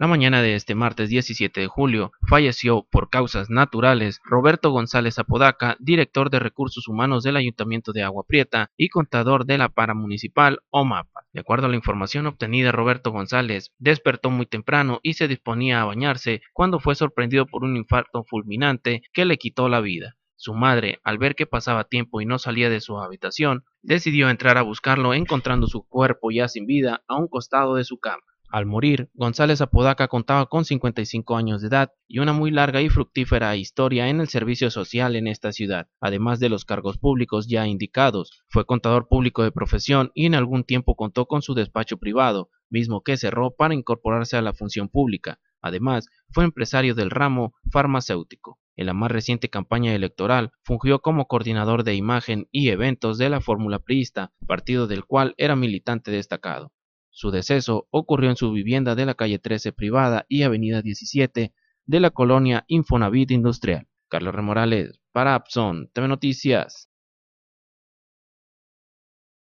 La mañana de este martes 17 de julio falleció por causas naturales Roberto González Apodaca, director de recursos humanos del Ayuntamiento de Agua Prieta y contador de la paramunicipal OMAPA. De acuerdo a la información obtenida, Roberto González despertó muy temprano y se disponía a bañarse cuando fue sorprendido por un infarto fulminante que le quitó la vida. Su madre, al ver que pasaba tiempo y no salía de su habitación, decidió entrar a buscarlo encontrando su cuerpo ya sin vida a un costado de su cama. Al morir, González Apodaca contaba con 55 años de edad y una muy larga y fructífera historia en el servicio social en esta ciudad, además de los cargos públicos ya indicados. Fue contador público de profesión y en algún tiempo contó con su despacho privado, mismo que cerró para incorporarse a la función pública. Además, fue empresario del ramo farmacéutico. En la más reciente campaña electoral, fungió como coordinador de imagen y eventos de la Fórmula Priista, partido del cual era militante destacado. Su deceso ocurrió en su vivienda de la calle 13 privada y avenida 17 de la colonia Infonavit Industrial. Carlos Remorales, para Abson TV Noticias.